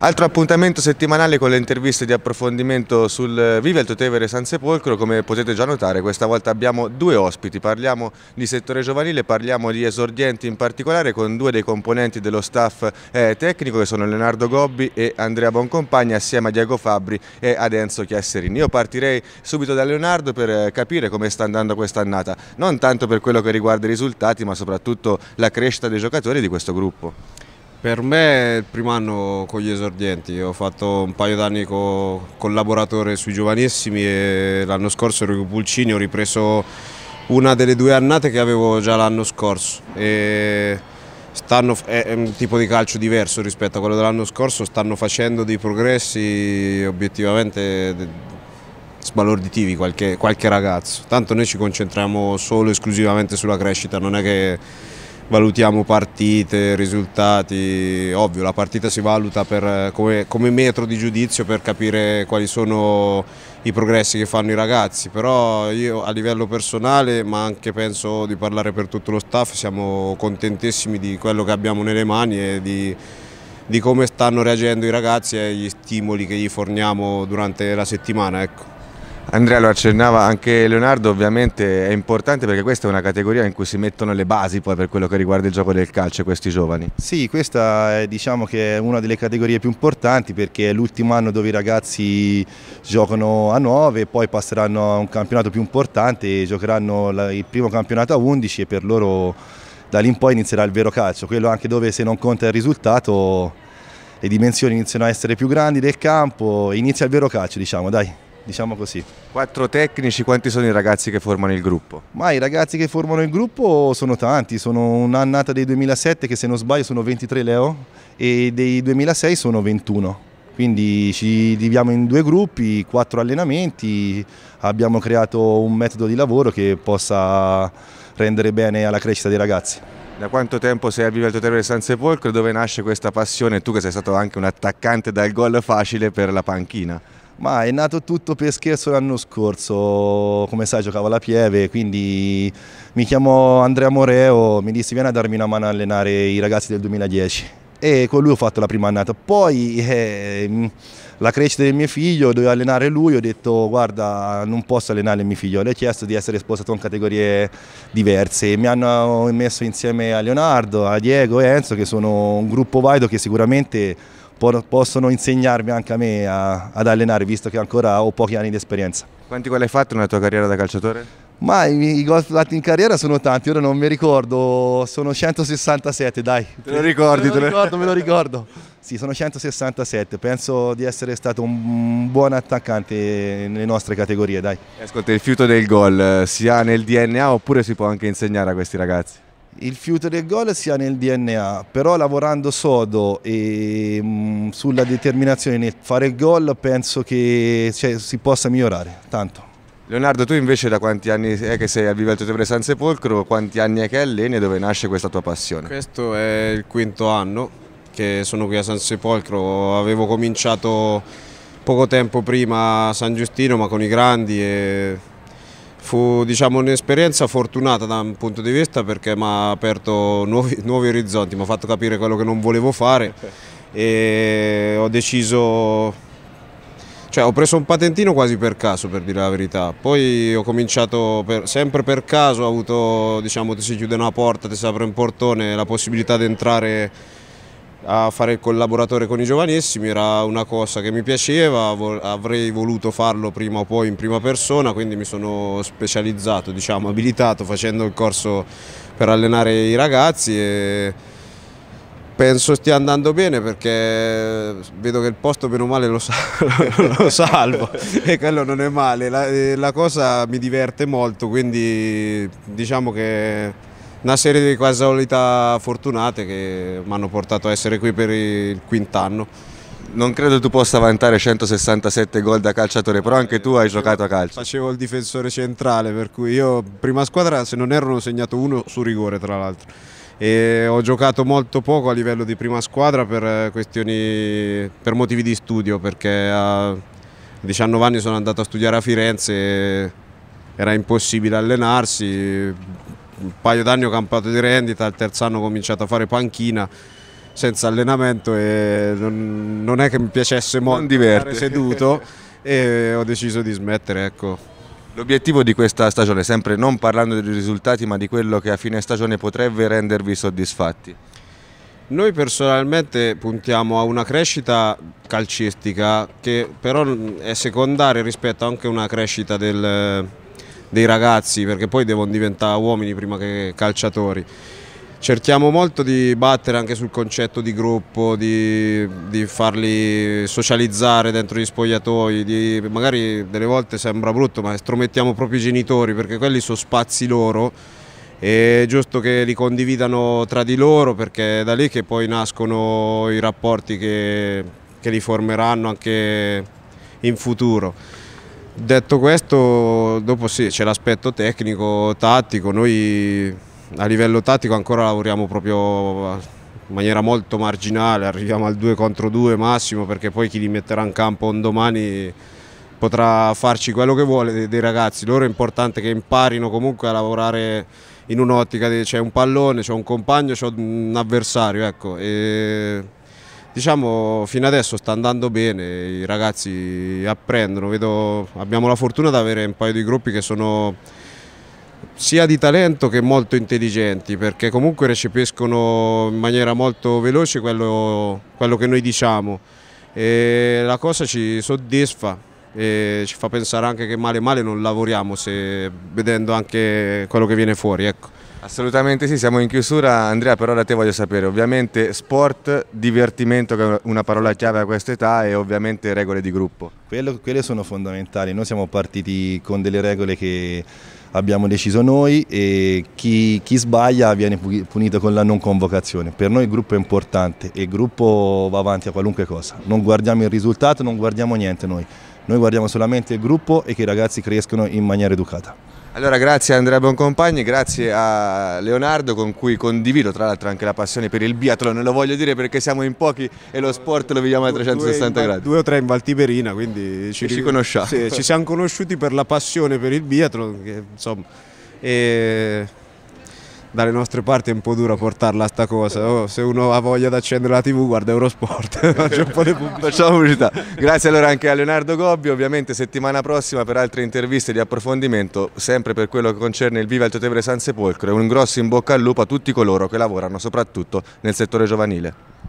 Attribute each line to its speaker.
Speaker 1: Altro appuntamento settimanale con le interviste di approfondimento sul Vive il Totevere San Sepolcro, come potete già notare questa volta abbiamo due ospiti, parliamo di settore giovanile, parliamo di esordienti in particolare con due dei componenti dello staff eh, tecnico che sono Leonardo Gobbi e Andrea Boncompagni assieme a Diego Fabri e ad Enzo Chiasserini. Io partirei subito da Leonardo per eh, capire come sta andando quest'annata, non tanto per quello che riguarda i risultati ma soprattutto la crescita dei giocatori di questo gruppo.
Speaker 2: Per me è il primo anno con gli esordienti, ho fatto un paio d'anni co collaboratore sui giovanissimi e l'anno scorso ero con Pulcini, ho ripreso una delle due annate che avevo già l'anno scorso. E stanno, è un tipo di calcio diverso rispetto a quello dell'anno scorso, stanno facendo dei progressi obiettivamente sbalorditivi qualche, qualche ragazzo. Tanto noi ci concentriamo solo e esclusivamente sulla crescita, non è che valutiamo partite, risultati, ovvio la partita si valuta per, eh, come, come, metro di giudizio per capire quali sono i progressi che fanno i ragazzi, però io a livello personale ma anche penso di parlare per tutto lo staff siamo contentissimi di quello che abbiamo nelle mani e di, di come stanno reagendo i
Speaker 1: ragazzi e gli stimoli che gli forniamo durante la settimana. Ecco. Andrea lo accennava anche Leonardo, ovviamente è importante perché questa è una categoria in cui si mettono le basi poi per quello che riguarda il gioco del calcio questi giovani.
Speaker 3: Sì, questa è, diciamo che è una delle categorie più importanti perché è l'ultimo anno dove i ragazzi giocano a 9 e poi passeranno a un campionato più importante e giocheranno il primo campionato a 11 e per loro da lì in poi inizierà il vero calcio, quello anche dove se non conta il risultato le dimensioni iniziano a essere più grandi del campo, inizia il vero calcio diciamo dai diciamo così. Quattro tecnici, quanti sono i ragazzi che formano il gruppo? Ma i ragazzi che formano il gruppo sono tanti, sono un'annata dei 2007 che se non sbaglio sono 23 Leo e dei 2006 sono 21. Quindi ci diviamo in due gruppi, quattro allenamenti, abbiamo creato un metodo di lavoro che possa rendere bene alla crescita dei ragazzi. Da quanto tempo sei a al Bivelto Terre San Sepolcro? Dove nasce questa passione? Tu che sei stato anche un attaccante dal gol facile per la panchina. Ma è nato tutto per scherzo l'anno scorso, come sai giocavo alla Pieve, quindi mi chiamò Andrea Moreo, mi disse vieni a darmi una mano a allenare i ragazzi del 2010 e con lui ho fatto la prima annata. Poi eh, la crescita del mio figlio, dovevo allenare lui, ho detto guarda non posso allenare il mio figlio, le ho chiesto di essere spostato in categorie diverse, mi hanno messo insieme a Leonardo, a Diego e Enzo che sono un gruppo valido che sicuramente possono insegnarmi anche a me a, ad allenare, visto che ancora ho pochi anni di esperienza. Quanti gol hai fatto nella tua carriera da
Speaker 1: calciatore?
Speaker 3: Ma i, i gol fatti in carriera sono tanti, ora non mi ricordo, sono 167 dai. Te lo ricordi? Te lo ricordo, me lo ricordo. Sì, sono 167, penso di essere stato un buon attaccante nelle nostre categorie dai. Ascolta, il fiuto del gol eh, si ha nel DNA oppure si può anche insegnare a questi ragazzi? il fiuto del gol sia nel DNA, però lavorando sodo e mh, mm, sulla determinazione nel fare il gol penso che cioè, si possa migliorare, tanto.
Speaker 1: Leonardo, tu invece da quanti anni è che sei a Viva il Teatro San Sepolcro, quanti anni è che alleni e dove nasce questa tua passione?
Speaker 2: Questo è il quinto anno che sono qui a San Sepolcro, avevo cominciato poco tempo prima a San Giustino ma con i grandi e Fu diciamo, un'esperienza fortunata da un punto di vista perché mi ha aperto nuovi, nuovi orizzonti, mi ha fatto capire quello che non volevo fare e ho deciso, cioè ho preso un patentino quasi per caso per dire la verità, poi ho cominciato per, sempre per caso, ho avuto diciamo ti si chiude una porta, ti si apre un portone, la possibilità di entrare a fare il collaboratore con i giovanissimi era una cosa che mi piaceva, avrei voluto farlo prima o poi in prima persona, quindi mi sono specializzato, diciamo, abilitato facendo il corso per allenare i ragazzi e penso stia andando bene perché vedo che il posto bene o male lo, salvo e quello non è male, la, la cosa mi diverte molto, quindi diciamo che una serie di
Speaker 1: casualità fortunate che mi hanno portato a essere qui per il quint'anno. Non credo tu possa vantare 167 gol da calciatore, però anche tu hai giocato a calcio. Facevo il
Speaker 2: difensore centrale, per cui io prima squadra se non erro ho segnato uno su rigore tra l'altro. E ho giocato molto poco a livello di prima squadra per, eh, questioni, per motivi di studio, perché a 19 anni sono andato a studiare a Firenze e era impossibile allenarsi, un paio d'anni ho campato di rendita, al terzo anno ho cominciato a fare panchina senza allenamento e non, non è
Speaker 1: che mi piacesse molto stare seduto e ho deciso di smettere. Ecco. L'obiettivo di questa stagione, sempre non parlando dei risultati ma di quello che a fine stagione potrebbe rendervi soddisfatti?
Speaker 2: Noi personalmente puntiamo a una crescita calcistica che però è secondaria rispetto anche a una crescita del, dei ragazzi perché poi devono diventare uomini prima che calciatori. Cerchiamo molto di battere anche sul concetto di gruppo, di, di farli socializzare dentro gli spogliatoi, di, magari delle volte sembra brutto ma stromettiamo proprio i genitori perché quelli sono spazi loro e è giusto che li condividano tra di loro perché è da lì che poi nascono i rapporti che, che li formeranno anche in futuro. Detto questo, dopo sì, c'è l'aspetto tecnico, tattico, noi a livello tattico ancora lavoriamo proprio in maniera molto marginale, arriviamo al 2 contro 2 massimo perché poi chi li metterà in campo un domani potrà farci quello che vuole dei, ragazzi, loro è importante che imparino comunque a lavorare in un'ottica, c'è un pallone, c'è un compagno, c'è un avversario, ecco. E Diciamo fino adesso sta andando bene, i ragazzi apprendono, vedo, abbiamo la fortuna di avere un paio di gruppi che sono sia di talento che molto intelligenti perché comunque recepiscono in maniera molto veloce quello, quello che noi diciamo e la cosa ci soddisfa e ci fa pensare anche che male male non lavoriamo
Speaker 1: se, vedendo anche quello che viene fuori. Ecco. Assolutamente sì, siamo in chiusura. Andrea, però da te voglio sapere, ovviamente sport, divertimento che è una parola chiave a questa
Speaker 3: età e ovviamente regole di gruppo. Quello, quelle sono fondamentali, noi siamo partiti con delle regole che abbiamo deciso noi e chi, chi sbaglia viene punito con la non convocazione. Per noi il gruppo è importante e il gruppo va avanti a qualunque cosa. Non guardiamo il risultato, non guardiamo niente noi. Noi guardiamo solamente il gruppo e che i ragazzi crescono in maniera educata.
Speaker 1: Allora grazie a Andrea Boncompagni, grazie a Leonardo con cui condivido tra l'altro anche la passione per il biathlon, lo voglio dire perché siamo in pochi e lo sport lo viviamo a 360 due, gradi.
Speaker 2: Due o tre in Valtiberina, quindi ci, ci conosciamo. Sì, ci siamo conosciuti per la passione per il biathlon, che, insomma... E dalle nostre parti è un po' dura portarla a sta cosa. Oh, se uno ha voglia di accendere la TV guarda Eurosport, faccio un po' di
Speaker 1: pubblicità. Facciamo pubblicità. Grazie allora anche a Leonardo Gobbi, ovviamente settimana prossima per altre interviste di approfondimento, sempre per quello che concerne il Viva Alto Tevere San Sepolcro un grosso in bocca al lupo a tutti coloro che lavorano soprattutto nel settore giovanile.